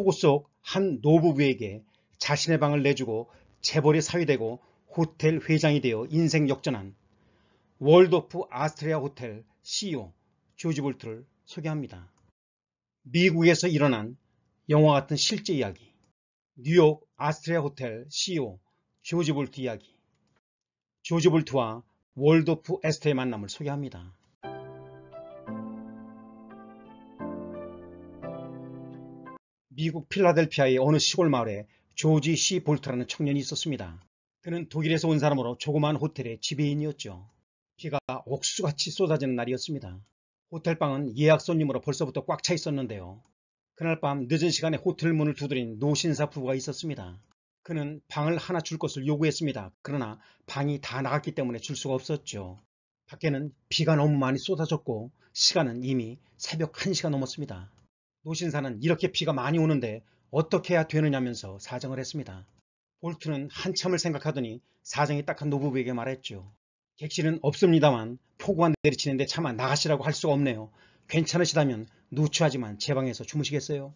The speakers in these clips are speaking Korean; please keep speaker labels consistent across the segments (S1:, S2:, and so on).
S1: 폭우 속한 노부부에게 자신의 방을 내주고 재벌이 사위되고 호텔 회장이 되어 인생 역전한 월드오프 아스트리아 호텔 CEO 조지 볼트를 소개합니다. 미국에서 일어난 영화 같은 실제 이야기 뉴욕 아스트리아 호텔 CEO 조지 볼트 이야기 조지 볼트와 월드오프 에스터의 만남을 소개합니다. 미국 필라델피아의 어느 시골 마을에 조지 C. 볼트라는 청년이 있었습니다. 그는 독일에서 온 사람으로 조그만 호텔의 지배인이었죠. 비가 옥수같이 쏟아지는 날이었습니다. 호텔방은 예약 손님으로 벌써부터 꽉 차 있었는데요. 그날 밤 늦은 시간에 호텔 문을 두드린 노신사 부부가 있었습니다. 그는 방을 하나 줄 것을 요구했습니다. 그러나 방이 다 나갔기 때문에 줄 수가 없었죠. 밖에는 비가 너무 많이 쏟아졌고 시간은 이미 새벽 1시가 넘었습니다. 노신사는 이렇게 비가 많이 오는데 어떻게 해야 되느냐면서 사정을 했습니다. 볼트는 한참을 생각하더니 사정이 딱한 노부부에게 말했죠. 객실은 없습니다만 폭우가 내리치는데 차마 나가시라고 할 수가 없네요. 괜찮으시다면 누추하지만 제 방에서 주무시겠어요?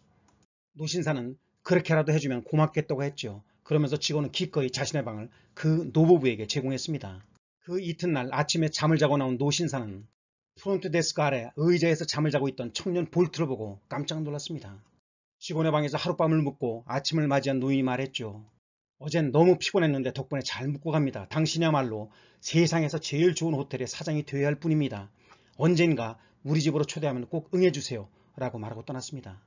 S1: 노신사는 그렇게라도 해주면 고맙겠다고 했죠. 그러면서 직원은 기꺼이 자신의 방을 그 노부부에게 제공했습니다. 그 이튿날 아침에 잠을 자고 나온 노신사는 프론트 데스크 아래 의자에서 잠을 자고 있던 청년 볼트를 보고 깜짝 놀랐습니다. 직원의 방에서 하룻밤을 묵고 아침을 맞이한 노인이 말했죠. 어젠 너무 피곤했는데 덕분에 잘 묵고 갑니다. 당신이야말로 세상에서 제일 좋은 호텔의 사장이 되어야 할 뿐입니다. 언젠가 우리 집으로 초대하면 꼭 응해주세요. 라고 말하고 떠났습니다.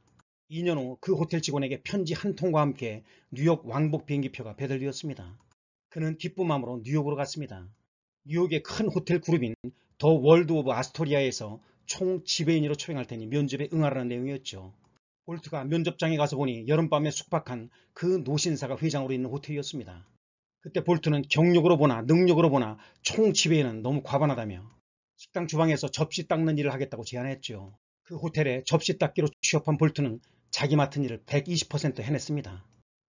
S1: 2년 후 그 호텔 직원에게 편지 한 통과 함께 뉴욕 왕복 비행기표가 배달되었습니다. 그는 기쁨함으로 뉴욕으로 갔습니다. 뉴욕의 큰 호텔 그룹인 더 월드 오브 아스토리아에서 총 지배인으로 초행할 테니 면접에 응하라는 내용이었죠. 볼트가 면접장에 가서 보니 여름밤에 숙박한 그 노신사가 회장으로 있는 호텔이었습니다. 그때 볼트는 경력으로 보나 능력으로 보나 총 지배인은 너무 과반하다며 식당 주방에서 접시 닦는 일을 하겠다고 제안했죠. 그 호텔에 접시 닦기로 취업한 볼트는 자기 맡은 일을 120% 해냈습니다.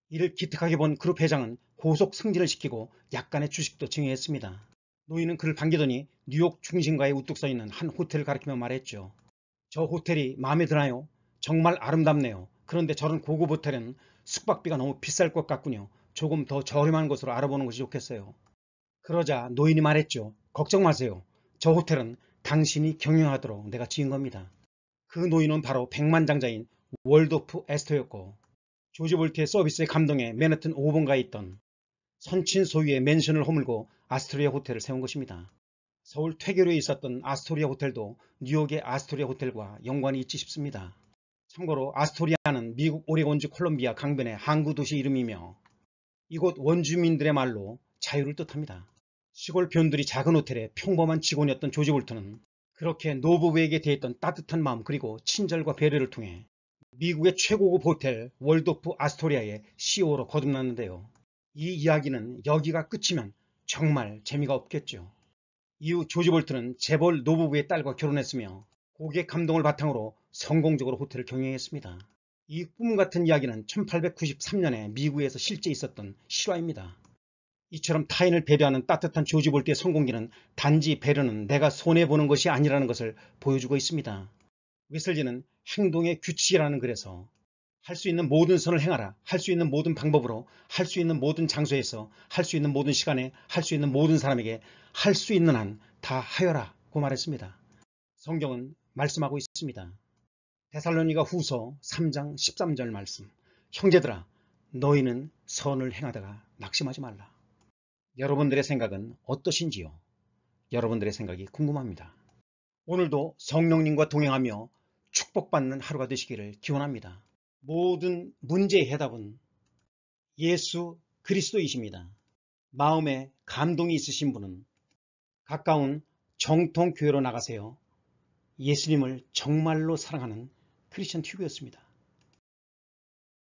S1: 이를 기특하게 본 그룹 회장은 고속 승진을 시키고 약간의 주식도 증여했습니다. 노인은 그를 반기더니 뉴욕 중심가에 우뚝 서 있는 한 호텔을 가리키며 말했죠. 저 호텔이 마음에 드나요? 정말 아름답네요. 그런데 저런 고급 호텔은 숙박비가 너무 비쌀 것 같군요. 조금 더 저렴한 곳으로 알아보는 것이 좋겠어요. 그러자 노인이 말했죠. 걱정 마세요. 저 호텔은 당신이 경영하도록 내가 지은 겁니다. 그 노인은 바로 백만장자인 월드오프 에스터였고 조지 볼트의 서비스에 감동해 맨해튼 5번가에 있던 선친 소유의 맨션을 허물고 아스토리아 호텔을 세운 것입니다. 서울 퇴계로에 있었던 아스토리아 호텔도 뉴욕의 아스토리아 호텔과 연관이 있지 싶습니다. 참고로 아스토리아는 미국 오레곤주 콜롬비아 강변의 항구 도시 이름이며 이곳 원주민들의 말로 자유를 뜻합니다. 시골 변들이 작은 호텔의 평범한 직원이었던 조지 볼트는 그렇게 노부부에게 대했던 따뜻한 마음 그리고 친절과 배려를 통해 미국의 최고급 호텔 월도프 아스토리아의 CEO로 거듭났는데요. 이 이야기는 여기가 끝이면 정말 재미가 없겠죠. 이후 조지 볼트는 재벌 노부부의 딸과 결혼했으며 고객 감동을 바탕으로 성공적으로 호텔을 경영했습니다. 이 꿈 같은 이야기는 1893년에 미국에서 실제 있었던 실화입니다. 이처럼 타인을 배려하는 따뜻한 조지 볼트의 성공기는 단지 배려는 내가 손해보는 것이 아니라는 것을 보여주고 있습니다. 웨슬리는 행동의 규칙이라는 글에서 할수 있는 모든 선을 행하라. 할 수 있는 모든 방법으로, 할 수 있는 모든 장소에서, 할 수 있는 모든 시간에, 할 수 있는 모든 사람에게 할 수 있는 한 다 하여라고 말했습니다. 성경은 말씀하고 있습니다. 데살로니가 후서 3장 13절 말씀. 형제들아, 너희는 선을 행하다가 낙심하지 말라. 여러분들의 생각은 어떠신지요? 여러분들의 생각이 궁금합니다. 오늘도 성령님과 동행하며 축복받는 하루가 되시기를 기원합니다. 모든 문제의 해답은 예수 그리스도이십니다. 마음에 감동이 있으신 분은 가까운 정통교회로 나가세요. 예수님을 정말로 사랑하는 크리스천 튜브였습니다.